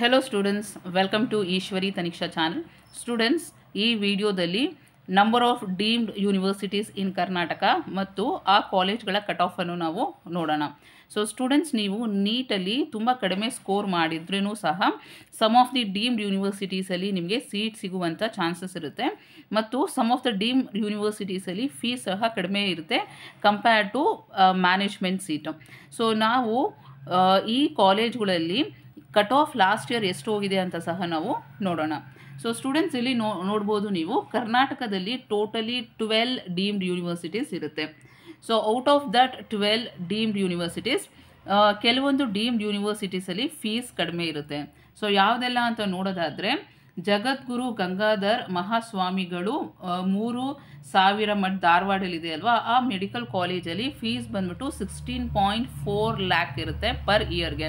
hello students welcome to Eshwari Taniksha channel students ಈ ವಿಡಿಯೋದಲ್ಲಿ number of deemed universities in Karnataka ಮತ್ತು ಆ ಕಾಲೇಜ್ಗಳ ಕಟ್ ಆಫನ್ನು ನಾವು ನೋಡೋಣ ಸೊ ಸ್ಟೂಡೆಂಟ್ಸ್ ನೀವು ನೀಟಲ್ಲಿ ತುಂಬ ಕಡಿಮೆ ಸ್ಕೋರ್ ಮಾಡಿದ್ರೂ ಸಹ ಸಮ್ ಆಫ್ ದಿ ಡೀಮ್ಡ್ ಯೂನಿವರ್ಸಿಟೀಸಲ್ಲಿ ನಿಮಗೆ ಸೀಟ್ ಸಿಗುವಂಥ ಚಾನ್ಸಸ್ ಇರುತ್ತೆ ಮತ್ತು ಸಮ್ ಆಫ್ ದ ಡೀಮ್ ಯೂನಿವರ್ಸಿಟೀಸಲ್ಲಿ ಫೀಸ್ ಸಹ ಕಡಿಮೆ ಇರುತ್ತೆ compare to management seat so ನಾವು ಈ ಕಾಲೇಜ್ಗಳಲ್ಲಿ ಕಟ್ ಆಫ್ ಲಾಸ್ಟ್ ಇಯರ್ ಎಷ್ಟು ಹೋಗಿದೆ ಅಂತ ಸಹ ನಾವು ನೋಡೋಣ ಸೊ ಸ್ಟೂಡೆಂಟ್ಸ್ ಇಲ್ಲಿ ನೋ ನೋಡ್ಬೋದು ನೀವು ಕರ್ನಾಟಕದಲ್ಲಿ ಟೋಟಲಿ ಟ್ವೆಲ್ ಡೀಮ್ಡ್ ಯೂನಿವರ್ಸಿಟೀಸ್ ಇರುತ್ತೆ so out of that twelve deemed universities ಕೆಲವೊಂದು ಡೀಮ್ಡ್ ಯೂನಿವರ್ಸಿಟೀಸಲ್ಲಿ ಫೀಸ್ ಕಡಿಮೆ ಇರುತ್ತೆ ಸೊ ಯಾವುದೆಲ್ಲ ಅಂತ ನೋಡೋದಾದರೆ ಜಗದ್ಗುರು ಗಂಗಾಧರ್ ಮಹಾಸ್ವಾಮಿಗಳು ಮೂರು ಸಾವಿರ ಮಠ ಧಾರವಾಡಲ್ಲಿದೆ ಅಲ್ವಾ ಆ ಮೆಡಿಕಲ್ ಕಾಲೇಜಲ್ಲಿ ಫೀಸ್ ಬಂದ್ಬಿಟ್ಟು ಸಿಕ್ಸ್ಟೀನ್ ಪಾಯಿಂಟ್ ಫೋರ್ ಲ್ಯಾಕ್ ಇರುತ್ತೆ ಪರ್ ಇಯರ್ಗೆ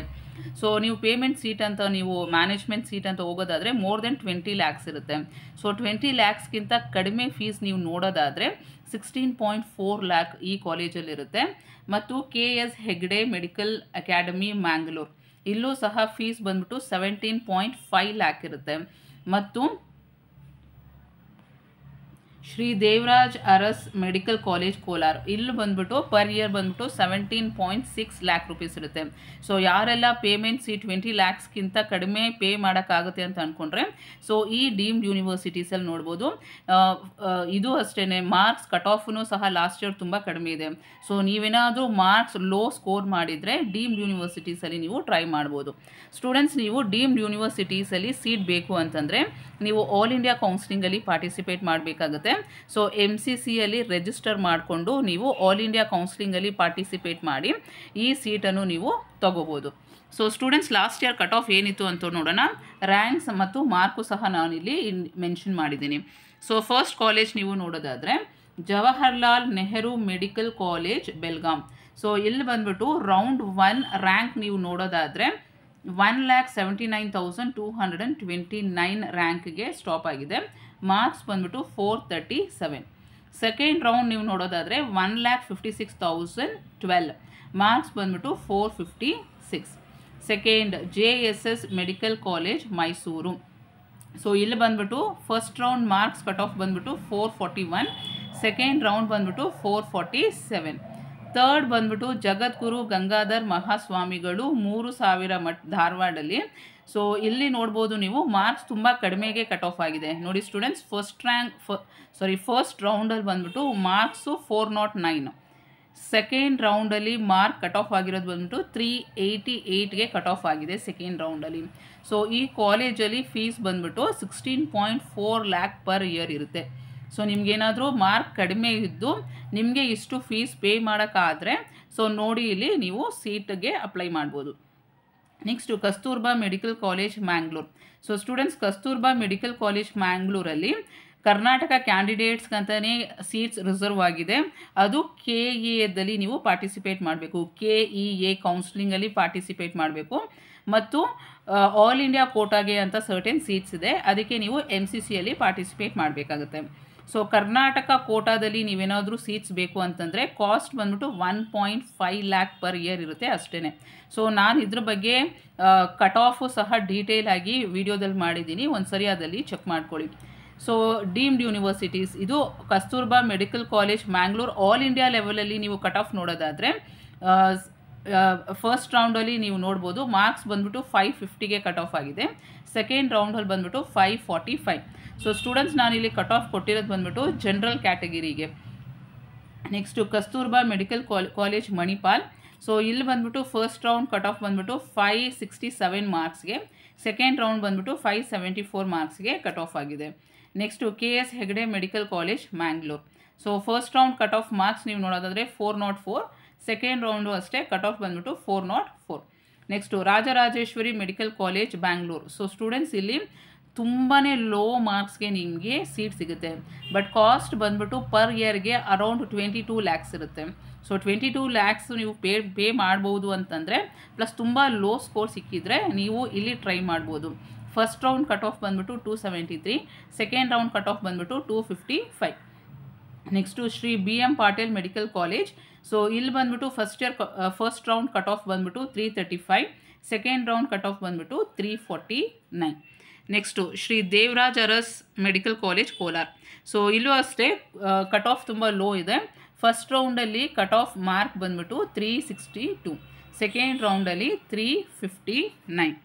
ಸೊ ನೀವು ಪೇಮೆಂಟ್ ಸೀಟ್ ಅಂತ ನೀವು ಮ್ಯಾನೇಜ್ಮೆಂಟ್ ಸೀಟ್ ಅಂತ ಹೋಗೋದಾದರೆ ಮೋರ್ ದೆನ್ ಟ್ವೆಂಟಿ ಲ್ಯಾಕ್ಸ್ ಇರುತ್ತೆ ಸೊ ಟ್ವೆಂಟಿ ಲ್ಯಾಕ್ಸ್ಗಿಂತ ಕಡಿಮೆ ಫೀಸ್ ನೀವು ನೋಡೋದಾದರೆ ಸಿಕ್ಸ್ಟೀನ್ ಪಾಯಿಂಟ್ ಫೋರ್ ಲ್ಯಾಕ್ ಈ ಕಾಲೇಜಲ್ಲಿರುತ್ತೆ ಮತ್ತು K S Hegde medical academy Mangalore ಇಲ್ಲೂ ಸಹ ಫೀಸ್ ಬಂದ್ಬಿಟ್ಟು ಸೆವೆಂಟೀನ್ ಪಾಯಿಂಟ್ ಫೈವ್ ಲ್ಯಾಕ್ ಇರುತ್ತೆ ಮತ್ತು ಶ್ರೀ ದೇವರಾಜ್ ಅರಸ್ ಮೆಡಿಕಲ್ ಕಾಲೇಜ್ ಕೋಲಾರ್ ಇಲ್ಲಿ ಬಂದ್ಬಿಟ್ಟು ಪರ್ ಇಯರ್ ಬಂದ್ಬಿಟ್ಟು seventeen point six lakh rupees ಇರುತ್ತೆ ಸೊ ಯಾರೆಲ್ಲ ಪೇಮೆಂಟ್ ಸಿ ಟ್ವೆಂಟಿ ಲ್ಯಾಕ್ಸ್ಗಿಂತ ಕಡಿಮೆ ಪೇ ಮಾಡೋಕ್ಕಾಗುತ್ತೆ ಅಂತ ಅಂದ್ಕೊಂಡ್ರೆ ಸೊ ಈ ಡೀಮ್ಡ್ ಯೂನಿವರ್ಸಿಟೀಸಲ್ಲಿ ನೋಡ್ಬೋದು ಇದು ಅಷ್ಟೇ ಮಾರ್ಕ್ಸ್ ಕಟ್ ಆಫ್ನು ಸಹ ಲಾಸ್ಟ್ ಇಯರ್ ತುಂಬ ಕಡಿಮೆ ಇದೆ ಸೊ ನೀವೇನಾದರೂ ಮಾರ್ಕ್ಸ್ ಲೋ ಸ್ಕೋರ್ ಮಾಡಿದರೆ ಡೀಮ್ಡ್ ಯೂನಿವರ್ಸಿಟೀಸಲ್ಲಿ ನೀವು ಟ್ರೈ ಮಾಡ್ಬೋದು ಸ್ಟೂಡೆಂಟ್ಸ್ ನೀವು ಡೀಮ್ಡ್ ಯೂನಿವರ್ಸಿಟೀಸಲ್ಲಿ ಸೀಟ್ ಬೇಕು ಅಂತಂದರೆ ನೀವು ಆಲ್ ಇಂಡಿಯಾ ಕೌನ್ಸಿಲಿಂಗಲ್ಲಿ ಪಾರ್ಟಿಸಿಪೇಟ್ ಮಾಡಬೇಕಾಗುತ್ತೆ ಸೊ ಎಮ್ ಸಿ ಸಿಯಲ್ಲಿ ರಿಜಿಸ್ಟರ್ ಮಾಡಿಕೊಂಡು ನೀವು ಆಲ್ ಇಂಡಿಯಾ ಕೌನ್ಸಿಲಿಂಗಲ್ಲಿ ಪಾರ್ಟಿಸಿಪೇಟ್ ಮಾಡಿ ಈ ಸೀಟನ್ನು ನೀವು ತಗೋಬೋದು so students last year cut off ಏನಿತ್ತು ಅಂತ ನೋಡೋಣ ರ್ಯಾಂಕ್ಸ್ ಮತ್ತು ಮಾರ್ಕು ಸಹ ನಾನಿಲ್ಲಿ ಮೆನ್ಷನ್ ಮಾಡಿದ್ದೀನಿ ಸೊ ಫಸ್ಟ್ ಕಾಲೇಜ್ ನೀವು ನೋಡೋದಾದರೆ Jawaharlal Nehru medical college Belgaum so ಇಲ್ಲಿ ಬಂದ್ಬಿಟ್ಟು ರೌಂಡ್ ಒನ್ ರ್ಯಾಂಕ್ ನೀವು ನೋಡೋದಾದರೆ one lakh seventy nine thousand two hundred and twenty nine ರ್ಯಾಂಕ್ಗೆ ಸ್ಟಾಪ್ ಆಗಿದೆ ಮಾರ್ಕ್ಸ್ ಬಂದ್ಬಿಟ್ಟು four thirty seven second round ನೀವು ನೋಡೋದಾದರೆ one lakh fifty six thousand twelve marks ಬಂದ್ಬಿಟ್ಟು four fifty six second J S S medical college Mysuru so ಇಲ್ಲಿ ಬಂದ್ಬಿಟ್ಟು first round marks cut off ಬಂದ್ಬಿಟ್ಟು four forty one second round ಬಂದ್ಬಿಟ್ಟು four forty seven third ಬಂದ್ಬಿಟ್ಟು ಜಗದ್ಗುರು ಗಂಗಾಧರ್ ಮಹಾಸ್ವಾಮಿಗಳು ಮೂರು ಸಾವಿರ ಮಟ್ ಧಾರವಾಡಲ್ಲಿ ಸೊ ಇಲ್ಲಿ ನೋಡ್ಬೋದು ನೀವು ಮಾರ್ಕ್ಸ್ ತುಂಬ ಕಡಿಮೆಗೆ ಕಟ್ ಆಫ್ ಆಗಿದೆ ನೋಡಿ ಸ್ಟೂಡೆಂಟ್ಸ್ ಫಸ್ಟ್ ರ್ಯಾಂಕ್ ಫ ಸಾರಿ ಫಸ್ಟ್ ರೌಂಡಲ್ಲಿ ಬಂದ್ಬಿಟ್ಟು marks four nought nine second ರೌಂಡಲ್ಲಿ ಮಾರ್ಕ್ ಕಟ್ ಆಫ್ ಆಗಿರೋದು ಬಂದ್ಬಿಟ್ಟು ತ್ರೀ ಏಯ್ಟಿ ಏಯ್ಟ್ಗೆ ಕಟ್ ಆಫ್ ಆಗಿದೆ ಸೆಕೆಂಡ್ ರೌಂಡಲ್ಲಿ ಸೊ ಈ ಕಾಲೇಜಲ್ಲಿ ಫೀಸ್ ಬಂದ್ಬಿಟ್ಟು sixteen point four lakh per year ಇರುತ್ತೆ ಸೊ ನಿಮಗೇನಾದರೂ ಮಾರ್ಕ್ ಕಡಿಮೆ ಇದ್ದು ನಿಮಗೆ ಇಷ್ಟು ಫೀಸ್ ಪೇ ಮಾಡೋಕ್ಕಾದರೆ ಸೊ ನೋಡಿ ಇಲ್ಲಿ ನೀವು ಸೀಟ್ಗೆ ಅಪ್ಲೈ ಮಾಡ್ಬೋದು next Kasturba medical college Mangalore so students Kasturba medical college ಮ್ಯಾಂಗ್ಳೂರಲ್ಲಿ ಕರ್ನಾಟಕ ಅಂತಲೇ ಸೀಟ್ಸ್ ರಿಸರ್ವ್ ಆಗಿದೆ ಅದು ಕೆ ಇ ಎದಲ್ಲಿ ನೀವು ಪಾರ್ಟಿಸಿಪೇಟ್ ಮಾಡಬೇಕು ಕೆ ಇ ಎ ಕೌನ್ಸಿಲಿಂಗಲ್ಲಿ ಪಾರ್ಟಿಸಿಪೇಟ್ ಮಾಡಬೇಕು ಮತ್ತು ಆಲ್ ಇಂಡಿಯಾ ಕೋಟಾಗೆ ಅಂತ ಸರ್ಟೆನ್ ಸೀಟ್ಸ್ ಇದೆ ಅದಕ್ಕೆ ನೀವು ಎಮ್ ಸಿ ಸಿಯಲ್ಲಿ ಪಾರ್ಟಿಸಿಪೇಟ್ ಮಾಡಬೇಕಾಗುತ್ತೆ ಸೊ ಕರ್ನಾಟಕ ಕೋಟಾದಲ್ಲಿ ನೀವೇನಾದರೂ ಸೀಟ್ಸ್ ಬೇಕು ಅಂತಂದರೆ ಕಾಸ್ಟ್ ಬಂದ್ಬಿಟ್ಟು one point five lakh per year ಇರುತ್ತೆ ಅಷ್ಟೇ ಸೊ ನಾನು ಇದ್ರ ಬಗ್ಗೆ ಕಟ್ ಆಫು ಸಹ ಡೀಟೇಲ್ ಆಗಿ ವಿಡಿಯೋದಲ್ಲಿ ಮಾಡಿದ್ದೀನಿ ಒಂದು ಸರಿಯಾದಲ್ಲಿ ಚೆಕ್ ಮಾಡ್ಕೊಳ್ಳಿ ಸೊ ಡೀಮ್ಡ್ ಯೂನಿವರ್ಸಿಟೀಸ್ ಇದು Kasturba medical college Mangalore all India ಲೆವೆಲಲ್ಲಿ ನೀವು ಕಟ್ ಆಫ್ ನೋಡೋದಾದರೆ ಫಸ್ಟ್ ರೌಂಡಲ್ಲಿ ನೀವು ನೋಡ್ಬೋದು ಮಾರ್ಕ್ಸ್ ಬಂದ್ಬಿಟ್ಟು ಫೈವ್ ಫಿಫ್ಟಿಗೆ ಕಟ್ ಆಫ್ ಆಗಿದೆ ಸೆಕೆಂಡ್ ರೌಂಡಲ್ಲಿ ಬಂದ್ಬಿಟ್ಟು five forty five so students ನಾನಿಲ್ಲಿ ಕಟ್ ಆಫ್ ಕೊಟ್ಟಿರೋದು ಬಂದ್ಬಿಟ್ಟು ಜನರಲ್ ಕ್ಯಾಟಗಿರಿಗೆ next Kasturba medical college Manipal so ಇಲ್ಲಿ ಬಂದ್ಬಿಟ್ಟು ಫಸ್ಟ್ ರೌಂಡ್ ಕಟ್ ಆಫ್ ಬಂದ್ಬಿಟ್ಟು ಫೈ ಸಿಕ್ಸ್ಟಿ ಸೆವೆನ್ ಮಾರ್ಕ್ಸ್ಗೆ ಸೆಕೆಂಡ್ ರೌಂಡ್ ಬಂದ್ಬಿಟ್ಟು ಫೈವ್ ಸೆವೆಂಟಿ ಫೋರ್ ಮಾರ್ಕ್ಸ್ಗೆ ಕಟ್ ಆಫ್ ಆಗಿದೆ next K S Hegde medical college Mangalore so first round cut off marks ನೀವು ನೋಡೋದಾದರೆ four nought four second round ಅಷ್ಟೇ ಕಟ್ ಆಫ್ ಬಂದ್ಬಿಟ್ಟು four nought four next Rajarajeshwari medical college Bangalore so students ಇಲ್ಲಿ ತುಂಬಾ low ಮಾರ್ಕ್ಸ್ಗೆ ನಿಮಗೆ ಸೀಟ್ ಸಿಗುತ್ತೆ ಬಟ್ ಕಾಸ್ಟ್ ಬಂದ್ಬಿಟ್ಟು ಪರ್ ಇಯರ್ಗೆ ಅರೌಂಡ್ ಟ್ವೆಂಟಿ ಟೂ ಲ್ಯಾಕ್ಸ್ ಇರುತ್ತೆ ಸೊ ಟ್ವೆಂಟಿ ಟೂ ಲ್ಯಾಕ್ಸ್ ನೀವು ಪೇ ಪೇ ಮಾಡ್ಬೋದು ಅಂತಂದರೆ ಪ್ಲಸ್ ತುಂಬ ಲೋ ಸ್ಕೋರ್ ಸಿಕ್ಕಿದ್ರೆ ನೀವು ಇಲ್ಲಿ ಟ್ರೈ ಮಾಡ್ಬೋದು ಫಸ್ಟ್ ರೌಂಡ್ ಕಟ್ ಆಫ್ ಬಂದ್ಬಿಟ್ಟು two seventy three second round cut off ಬಂದ್ಬಿಟ್ಟು two fifty five next Shri B M Patil medical college so ಇಲ್ಲಿ ಬಂದ್ಬಿಟ್ಟು first year first round cut off ಬಂದ್ಬಿಟ್ಟು three thirty five second round cut off ಬಂದ್ಬಿಟ್ಟು three forty nine next Shri Devaraj Urs medical college Kolar so ಇಲ್ಲೂ ಅಷ್ಟೇ cut off ತುಂಬ low ಇದೆ first ರೌಂಡಲ್ಲಿ cut off mark ಬಂದ್ಬಿಟ್ಟು ತ್ರೀ ಸಿಕ್ಸ್ಟಿ ಟು ಸೆಕೆಂಡ್ ರೌಂಡಲ್ಲಿ three fifty nine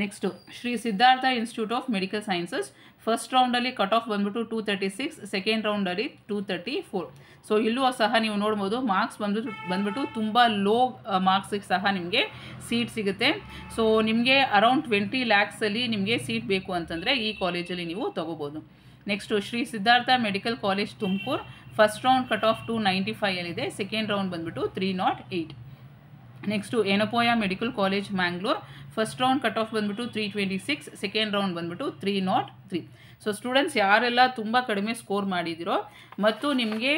next Shri Siddhartha institute of medical sciences first ರೌಂಡಲ್ಲಿ cut off ಬಂದುಬಿಟ್ಟು ಟೂ ತರ್ಟಿ ಸಿಕ್ಸ್ ಸೆಕೆಂಡ್ ರೌಂಡಲ್ಲಿ ಟೂ ತರ್ಟಿ ಫೋರ್ ಸೊ ಇಲ್ಲೂ ಸಹ ನೀವು ನೋಡ್ಬೋದು ಮಾರ್ಕ್ಸ್ ಬಂದ್ಬಿಟ್ಟು ಬಂದುಬಿಟ್ಟು ತುಂಬ ಲೋ ಮಾರ್ಕ್ಸಿಗೆ ಸಹ ನಿಮಗೆ ಸೀಟ್ ಸಿಗುತ್ತೆ ಸೊ ನಿಮಗೆ ಅರೌಂಡ್ ಟ್ವೆಂಟಿ ಲ್ಯಾಕ್ಸಲ್ಲಿ ನಿಮಗೆ ಸೀಟ್ ಬೇಕು ಅಂತಂದರೆ ಈ ಕಾಲೇಜಲ್ಲಿ ನೀವು ತೊಗೋಬೋದು next Shri Siddhartha medical college Tumakuru first round cut off two ninety ಫೈವಲ್ಲಿದೆ ಸೆಕೆಂಡ್ ರೌಂಡ್ ಬಂದುಬಿಟ್ಟು three nought eight next Yenepoya medical college Mangalore first round cut off ಬಂದ್ಬಿಟ್ಟು three twenty six second round ಬಂದ್ಬಿಟ್ಟು three nought three so students ಯಾರೆಲ್ಲ ತುಂಬ ಕಡಿಮೆ score ಮಾಡಿದಿರೋ ಮತ್ತು ನಿಮಗೆ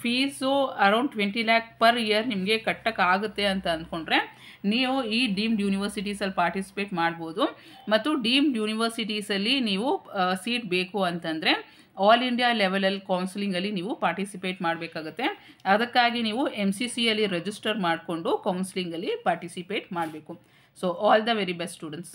fees around twenty lakh per year ನಿಮಗೆ ಆಗುತ್ತೆ ಅಂತ ಅಂದ್ಕೊಂಡ್ರೆ ನೀವು ಈ ಡೀಮ್ಡ್ ಯೂನಿವರ್ಸಿಟೀಸಲ್ಲಿ ಪಾರ್ಟಿಸಿಪೇಟ್ ಮಾಡ್ಬೋದು ಮತ್ತು ಡೀಮ್ಡ್ ಯೂನಿವರ್ಸಿಟೀಸಲ್ಲಿ ನೀವು ಸೀಟ್ ಬೇಕು ಅಂತಂದರೆ ಆಲ್ ಇಂಡಿಯಾ ಲೆವೆಲಲ್ಲಿ ಕೌನ್ಸಿಲಿಂಗಲ್ಲಿ ನೀವು ಪಾರ್ಟಿಸಿಪೇಟ್ ಮಾಡಬೇಕಾಗತ್ತೆ ಅದಕ್ಕಾಗಿ ನೀವು ಎಮ್ ಸಿ ಸಿಯಲ್ಲಿ ರಿಜಿಸ್ಟರ್ ಮಾಡಿಕೊಂಡು ಕೌನ್ಸಿಲಿಂಗಲ್ಲಿ ಪಾರ್ಟಿಸಿಪೇಟ್ ಮಾಡಬೇಕು so all the very best students